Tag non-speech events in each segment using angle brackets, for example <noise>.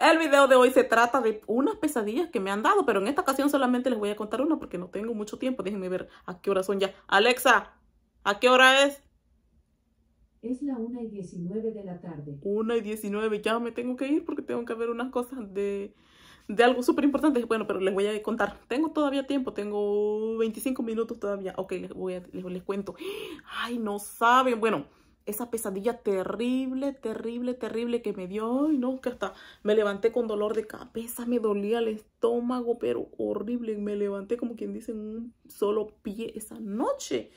El video de hoy se trata de unas pesadillas que me han dado, pero en esta ocasión solamente les voy a contar una porque no tengo mucho tiempo. Déjenme ver a qué hora son ya. Alexa, ¿a qué hora es? Es la 1 y 19 de la tarde. 1 y 19, ya me tengo que ir porque tengo que ver unas cosas de, de algo súper importante. Bueno, pero les voy a contar. Tengo todavía tiempo, tengo 25 minutos todavía. Ok, les, voy a, les cuento. Ay, no saben. Bueno, esa pesadilla terrible, terrible, terrible que me dio. Ay, no, que hasta me levanté con dolor de cabeza, me dolía el estómago, pero horrible. Me levanté como quien dice en un solo pie esa noche.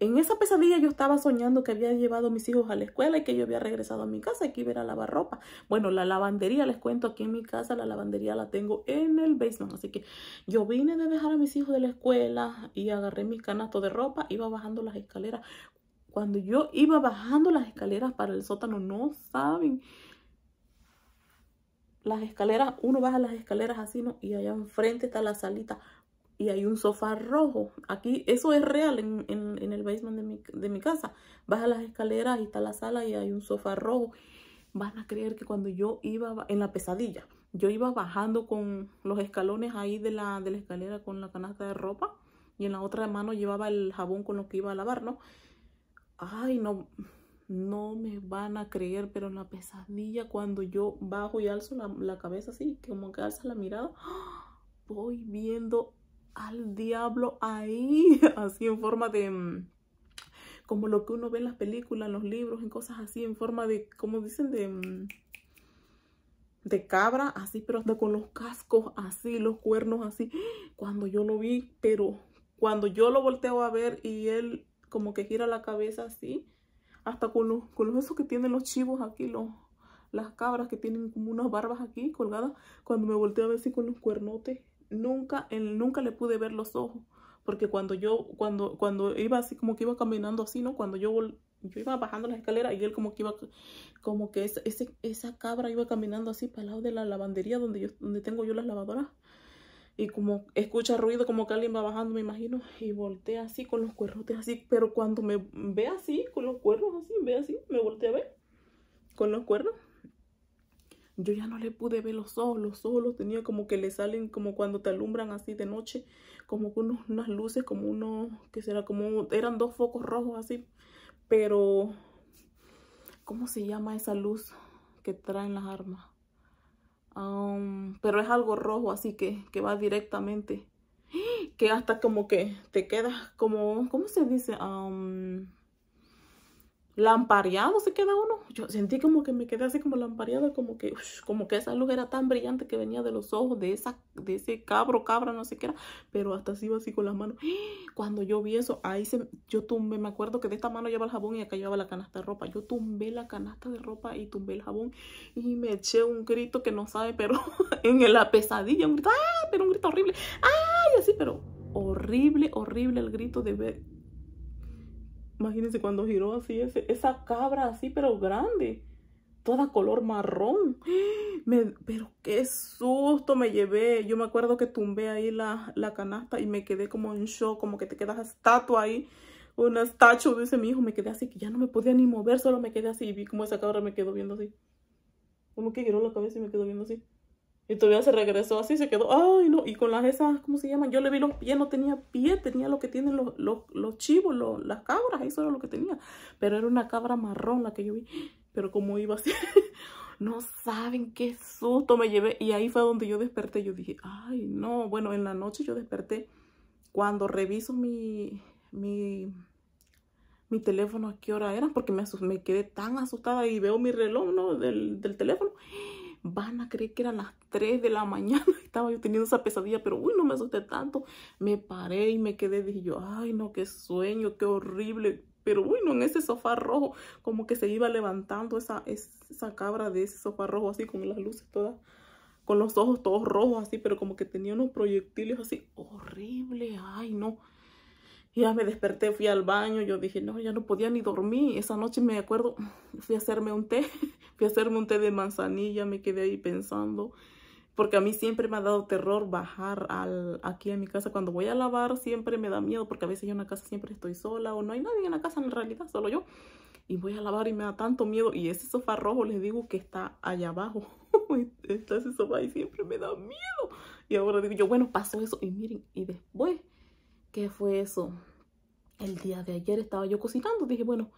En esa pesadilla yo estaba soñando que había llevado a mis hijos a la escuela y que yo había regresado a mi casa y que iba a, a lavar ropa. Bueno, la lavandería, les cuento, aquí en mi casa la lavandería la tengo en el basement. Así que yo vine de dejar a mis hijos de la escuela y agarré mis canastos de ropa, iba bajando las escaleras cuando yo iba bajando las escaleras para el sótano, no saben. Las escaleras, uno baja las escaleras así, ¿no? Y allá enfrente está la salita y hay un sofá rojo. Aquí, eso es real en, el basement de mi, casa. Baja las escaleras y está la sala y hay un sofá rojo. Van a creer que cuando yo iba en la pesadilla, yo iba bajando con los escalones ahí de la, de la escalera con la canasta de ropa y en la otra mano llevaba el jabón con lo que iba a lavar, ¿no? ay, no, no me van a creer, pero en la pesadilla cuando yo bajo y alzo la, cabeza así, como que alza la mirada, <gasps> voy viendo al diablo ahí, <laughs> así en forma de mm, como lo que uno ve en las películas, en los libros, en cosas así, en forma de, como dicen, de, mm, de cabra, así, pero hasta con los cascos así, los cuernos así. <gasps> Cuando yo lo vi, pero cuando yo lo volteo a ver y él como que gira la cabeza así, hasta con los, con los esos que tienen los chivos aquí, los, las cabras que tienen como unas barbas aquí colgadas, cuando me volteé a ver así con los cuernotes, nunca, él nunca le pude ver los ojos, porque cuando yo, cuando, cuando iba así, como que iba caminando así, ¿no? Cuando yo, yo iba bajando las escaleras y él como que iba, como que esa, esa cabra iba caminando así para el lado de la lavandería donde yo, donde tengo yo las lavadoras, y como escucha ruido, como que alguien va bajando, me imagino, y voltea así con los cuernos. así, pero cuando me ve así, con los cuernos así, ve así, me voltea a ver, con los cuernos, yo ya no le pude ver los ojos, los ojos los tenía como que le salen como cuando te alumbran así de noche, como que unas luces, como unos, que será, como, eran dos focos rojos así, pero, ¿cómo se llama esa luz que traen las armas? pero es algo rojo, así que, que va directamente. <gasps> Que hasta como que te quedas como, ¿cómo se dice? lampareado se queda uno. Yo sentí como que me quedé así como lampareada, como que, como que esa luz era tan brillante que venía de los ojos de, esa, de ese cabro, cabra, no sé qué era, pero hasta así iba así con las manos. <gasps> Cuando yo vi eso, ahí se, yo tumbé, me acuerdo que de esta mano llevaba el jabón y acá llevaba la canasta de ropa. Yo tumbé la canasta de ropa y tumbé el jabón y me eché un grito que no sabe, pero <laughs> en la pesadilla, un grito, ¡ah! Pero un grito horrible, ¡ay! Así, pero horrible, horrible el grito de ver Imagínense cuando giró así, esa cabra así, pero grande, toda color marrón. <gasps> pero qué susto me llevé. Yo me acuerdo que tumbé ahí la, la canasta y me quedé como en shock, como que te quedas estatua ahí. Una estatua, dice mi hijo, me quedé así, que ya no me podía ni mover, solo me quedé así. Y vi como esa cabra me quedó viendo así. Como que giró la cabeza y me quedó viendo así. Y todavía se regresó así, se quedó, ay, no, y con las esas, ¿cómo se llaman? Yo le vi los pies, no tenía pie, tenía lo que tienen los, chivos, las cabras, eso era lo que tenía. Pero era una cabra marrón la que yo vi, pero como iba así, <laughs> no saben qué susto me llevé. Y ahí fue donde yo desperté, yo dije, ay, no, bueno, en la noche yo desperté. Cuando reviso mi, mi, mi teléfono, ¿a qué hora era? Porque me, me quedé tan asustada y veo mi reloj, ¿no? Del, del teléfono. Van a creer que eran las 3 de la mañana. <laughs> Estaba yo teniendo esa pesadilla, pero uy, no me asusté tanto. Me paré y me quedé. Dije yo, ay, no, qué sueño, qué horrible. Pero uy no en ese sofá rojo, como que se iba levantando esa, esa cabra de ese sofá rojo, así con las luces todas, con los ojos todos rojos, así, pero como que tenía unos proyectiles así horrible. Ay, no. Ya me desperté, fui al baño, yo dije, no, ya no podía ni dormir. Esa noche me acuerdo, fui a hacerme un té, <laughs> fui a hacerme un té de manzanilla, me quedé ahí pensando. Porque a mí siempre me ha dado terror bajar al, aquí a mi casa. Cuando voy a lavar siempre me da miedo porque a veces yo en la casa siempre estoy sola o no hay nadie en la casa en realidad, solo yo. Y voy a lavar y me da tanto miedo. Y ese sofá rojo les digo que está allá abajo. <laughs> está ese sofá y siempre me da miedo. Y ahora digo yo, bueno, pasó eso. Y miren, y después ¿Qué fue eso? El día de ayer estaba yo cocinando. Dije, bueno,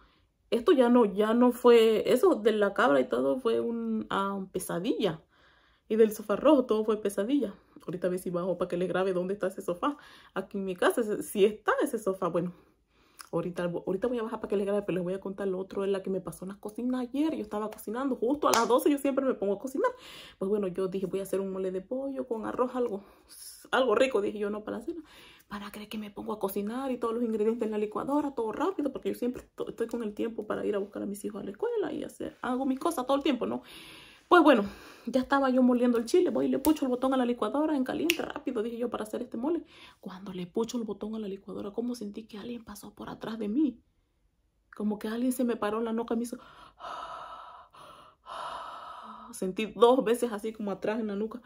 esto ya no, ya no fue... Eso de la cabra y todo fue un ah, pesadilla. Y del sofá rojo todo fue pesadilla. Ahorita a si bajo para que le grabe dónde está ese sofá. Aquí en mi casa, si está ese sofá, bueno, Ahorita, ahorita, voy a bajar para que le grabe, pero les voy a contar lo otro, es la que me pasó en la cocina ayer. Yo estaba cocinando justo a las 12, yo siempre me pongo a cocinar. Pues bueno, yo dije, voy a hacer un mole de pollo con arroz, algo, algo rico, dije yo, no para la cena para creer que me pongo a cocinar y todos los ingredientes en la licuadora, todo rápido, porque yo siempre estoy con el tiempo para ir a buscar a mis hijos a la escuela y hacer, hago mis cosas todo el tiempo, ¿no? Pues bueno, ya estaba yo moliendo el chile, voy y le pucho el botón a la licuadora en caliente, rápido, dije yo, para hacer este mole. Cuando le pucho el botón a la licuadora, como sentí que alguien pasó por atrás de mí? Como que alguien se me paró en la nuca y me hizo... <gasps> Sentí dos veces así como atrás en la nuca.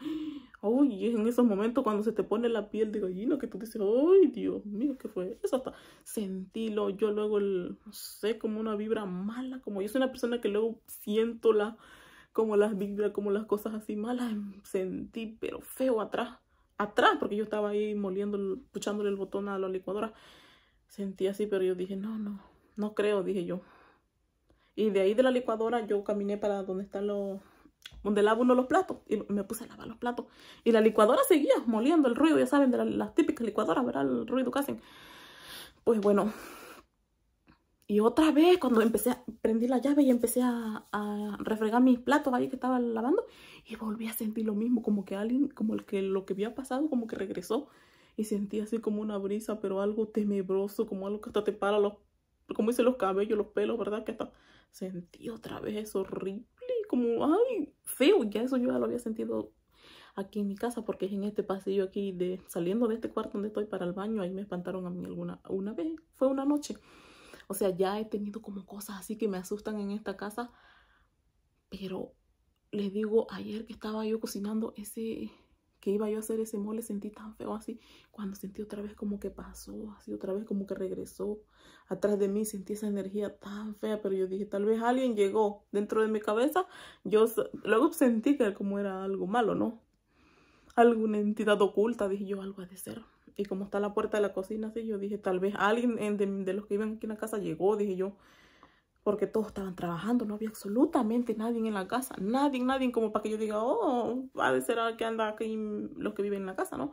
Uy, es en esos momentos cuando se te pone la piel de gallina que tú dices, ¡ay, Dios mío, qué fue! Eso hasta sentílo. Yo luego, el, sé, como una vibra mala. Como yo soy una persona que luego siento la, como las vibras, como las cosas así malas. Sentí, pero feo atrás. Atrás, porque yo estaba ahí moliendo, puchándole el botón a la licuadora. Sentí así, pero yo dije, no, no, no creo, dije yo. Y de ahí de la licuadora yo caminé para donde están los donde lavo uno los platos y me puse a lavar los platos. Y la licuadora seguía moliendo el ruido, ya saben, de las, típicas licuadoras, ¿verdad? El ruido que hacen. Pues bueno. Y otra vez, cuando empecé a, prendí la llave y empecé a, a, refregar mis platos ahí que estaba lavando, y volví a sentir lo mismo, como que alguien, como el que lo que había pasado, como que regresó. Y sentí así como una brisa, pero algo temebroso, como algo que hasta te para los, como dice los cabellos, los pelos, ¿verdad? Que hasta sentí otra vez eso horrible como, ay, feo. Ya eso yo ya lo había sentido aquí en mi casa porque es en este pasillo aquí de saliendo de este cuarto donde estoy para el baño. Ahí me espantaron a mí alguna una vez. Fue una noche. O sea, ya he tenido como cosas así que me asustan en esta casa. Pero les digo, ayer que estaba yo cocinando ese que iba yo a hacer ese mole, sentí tan feo así, cuando sentí otra vez como que pasó, así otra vez como que regresó atrás de mí, sentí esa energía tan fea, pero yo dije, tal vez alguien llegó dentro de mi cabeza, yo luego sentí que como era algo malo, ¿no? Alguna entidad oculta, dije yo, algo ha de ser. Y como está la puerta de la cocina, así yo dije, tal vez alguien de, de los que iban aquí en la casa llegó, dije yo, porque todos estaban trabajando, no había absolutamente nadie en la casa, nadie, nadie como para que yo diga, oh, va de ser que anda aquí los que viven en la casa, ¿no?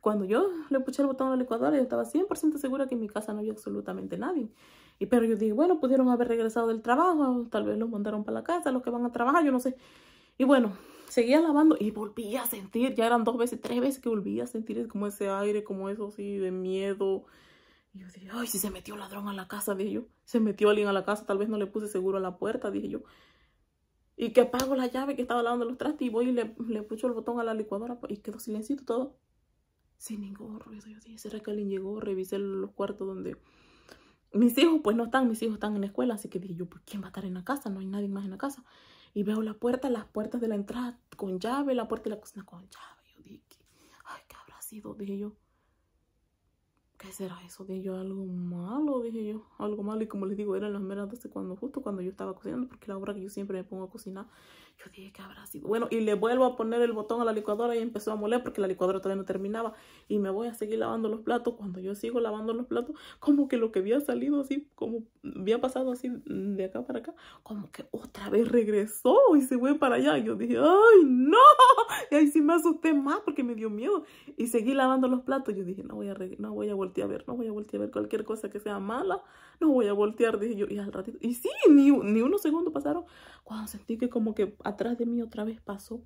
Cuando yo le puché el botón al la licuadora, yo estaba 100% segura que en mi casa no había absolutamente nadie. Y pero yo dije, bueno, pudieron haber regresado del trabajo, tal vez los mandaron para la casa, los que van a trabajar, yo no sé. Y bueno, seguía lavando y volví a sentir, ya eran dos veces, tres veces que volvía a sentir como ese aire, como eso así de miedo, y yo dije, ay, si se metió un ladrón a la casa, dije yo. Se metió alguien a la casa, tal vez no le puse seguro a la puerta, dije yo. Y que apago la llave que estaba lavando los trastes y voy y le, le pucho el botón a la licuadora pues, y quedó silencito todo. Sin ningún ruido. Yo dije, ¿será que alguien llegó? Revisé los cuartos donde... Mis hijos pues no están, mis hijos están en la escuela, así que dije yo, pues ¿quién va a estar en la casa? No hay nadie más en la casa. Y veo la puerta, las puertas de la entrada con llave, la puerta de la cocina con llave. Yo dije, ay, ¿qué habrá sido? Dije yo era será eso? Dije yo, algo malo, dije yo, algo malo. Y como les digo, eran las meras de cuando, justo cuando yo estaba cocinando, porque la hora que yo siempre me pongo a cocinar yo dije que habrá sido. Bueno, y le vuelvo a poner el botón a la licuadora y empezó a moler porque la licuadora todavía no terminaba. Y me voy a seguir lavando los platos. Cuando yo sigo lavando los platos, como que lo que había salido así, como había pasado así de acá para acá, como que otra vez regresó y se fue para allá. yo dije, ¡ay, no! <laughs> Y ahí sí me asusté más porque me dio miedo. Y seguí lavando los platos. Yo dije, no voy a, no voy a voltear a ver, no voy a voltear a ver cualquier cosa que sea mala. No voy a voltear, dije yo. Y al ratito, y sí, ni, ni unos segundos pasaron cuando sentí que como que atrás de mí otra vez pasó.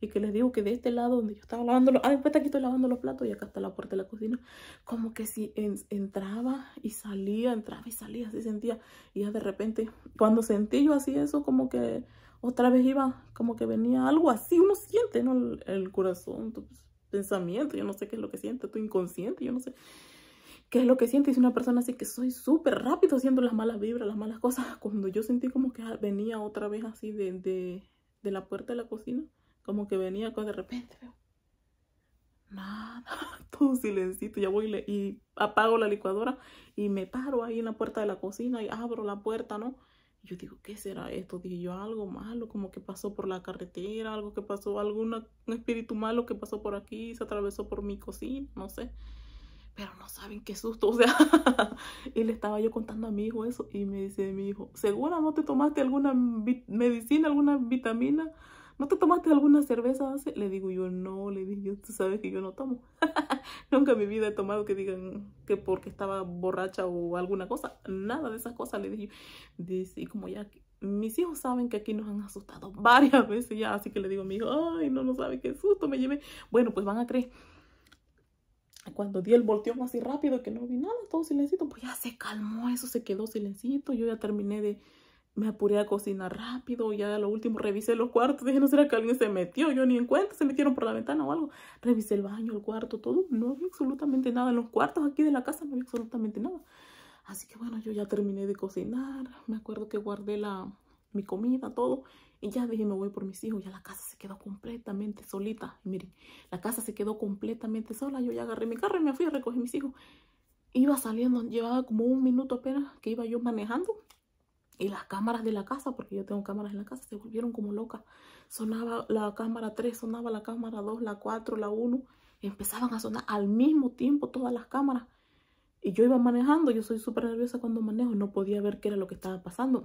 Y que les digo que de este lado donde yo estaba lavando los... Ah, después aquí estoy lavando los platos y acá está la puerta de la cocina. Como que si entraba y salía, entraba y salía, así sentía. Y ya de repente, cuando sentí yo así eso, como que otra vez iba, como que venía algo así. Uno siente, ¿no? El, corazón, tu pensamiento, yo no sé qué es lo que siente, tu inconsciente, yo no sé qué es lo que siento. Y si una persona así que soy súper rápido haciendo las malas vibras, las malas cosas, <laughs> cuando yo sentí como que ah, venía otra vez así de, de, la puerta de la cocina, como que venía de repente nada, <laughs> todo silencito, ya voy y, apago la licuadora y me paro ahí en la puerta de la cocina y abro la puerta, ¿no? Y yo digo, ¿qué será esto? Dije yo, algo malo, como que pasó por la carretera, algo que pasó, algún espíritu malo que pasó por aquí, se atravesó por mi cocina, no sé pero no saben qué susto, <laughs> o sea, y le estaba yo contando a mi hijo eso y me dice mi hijo, ¿segura no te tomaste alguna medicina, alguna vitamina? ¿No te tomaste alguna cerveza? Hace? Le digo yo, no, le digo, tú sabes que yo no tomo. <laughs> Nunca en mi vida he tomado que digan que porque estaba borracha o alguna cosa. Nada de esas cosas, le dije. Dice, como ya mis hijos saben que aquí nos han asustado <laughs> varias veces ya, así que le digo a mi hijo, ay, no, no sabe qué susto me llevé. Bueno, pues van a creer cuando di el volteón así rápido que no vi nada, todo silencito, pues ya se calmó, eso se quedó silencito. Yo ya terminé de, me apuré a cocinar rápido, ya lo último revisé los cuartos, dije, no será que alguien se metió, yo ni en cuenta, se metieron por la ventana o algo. Revisé el baño, el cuarto, todo, no vi absolutamente nada. En los cuartos aquí de la casa no había absolutamente nada. Así que bueno, yo ya terminé de cocinar, me acuerdo que guardé la, mi comida, todo. Y ya dije, me voy por mis hijos. Ya la casa se quedó completamente solita. Y miren, la casa se quedó completamente sola. Yo ya agarré mi carro y me fui a recoger mis hijos. Iba saliendo, llevaba como un minuto apenas que iba yo manejando. Y las cámaras de la casa, porque yo tengo cámaras en la casa, se volvieron como locas. Sonaba la cámara 3, sonaba la cámara 2, la 4, la 1. Empezaban a sonar al mismo tiempo todas las cámaras. Y yo iba manejando, yo soy súper nerviosa cuando manejo, no podía ver qué era lo que estaba pasando.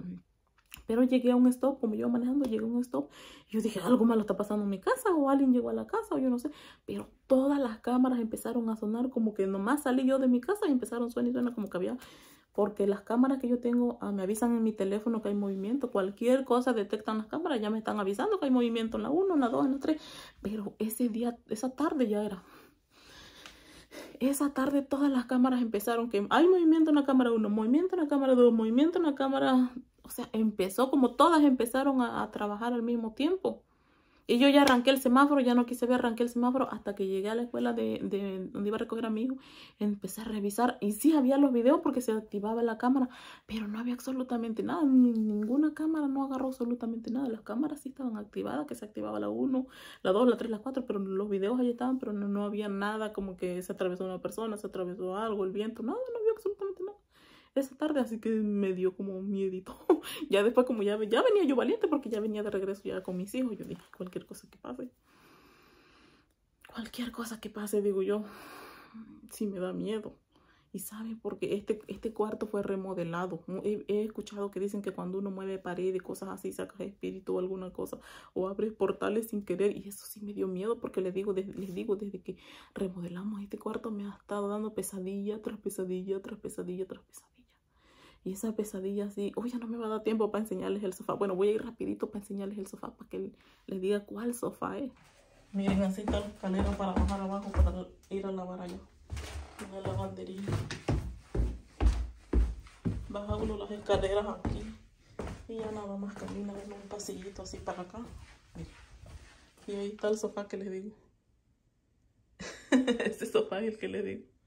Pero llegué a un stop, como yo manejando, llegué a un stop. Yo dije, algo malo está pasando en mi casa, o alguien llegó a la casa, o yo no sé. Pero todas las cámaras empezaron a sonar, como que nomás salí yo de mi casa y empezaron sonar y suena, como que había. Porque las cámaras que yo tengo ah, me avisan en mi teléfono que hay movimiento. Cualquier cosa detectan las cámaras, ya me están avisando que hay movimiento en la 1, en la 2, en la 3. Pero ese día, esa tarde ya era esa tarde todas las cámaras empezaron que hay movimiento en la cámara 1, movimiento en la cámara 2, movimiento en la cámara o sea, empezó como todas empezaron a, trabajar al mismo tiempo. Y yo ya arranqué el semáforo, ya no quise ver, arranqué el semáforo hasta que llegué a la escuela de, donde iba a recoger a mi hijo. Empecé a revisar y sí había los videos porque se activaba la cámara, pero no había absolutamente nada, ninguna cámara no agarró absolutamente nada. Las cámaras sí estaban activadas, que se activaba la 1, la 2, la 3, la 4, pero los videos ahí estaban, pero no, había nada como que se atravesó una persona, se atravesó algo, el viento, nada, no había absolutamente nada esa tarde, así que me dio como un miedito. <laughs> ya después como ya, ya venía yo valiente porque ya venía de regreso ya con mis hijos, yo dije cualquier cosa que pase. Cualquier cosa que pase, digo yo, sí me da miedo. Y saben, porque este, este cuarto fue remodelado. He, escuchado que dicen que cuando uno mueve pared y cosas así, sacas espíritu o alguna cosa, o abres portales sin querer. Y eso sí me dio miedo, porque digo, les digo, desde que remodelamos este cuarto me ha estado dando pesadilla tras pesadilla, tras pesadilla, tras pesadilla y esa pesadilla así, oh, ya no me va a dar tiempo para enseñarles el sofá. Bueno, voy a ir rapidito para enseñarles el sofá para que les diga cuál sofá es. Miren, así está el escalero para bajar abajo para ir a lavar allá. Una lavandería. Baja uno las escaleras aquí y ya nada más camina en un pasillito así para acá. Y ahí está el sofá que les digo. <laughs> Ese sofá es el que les digo.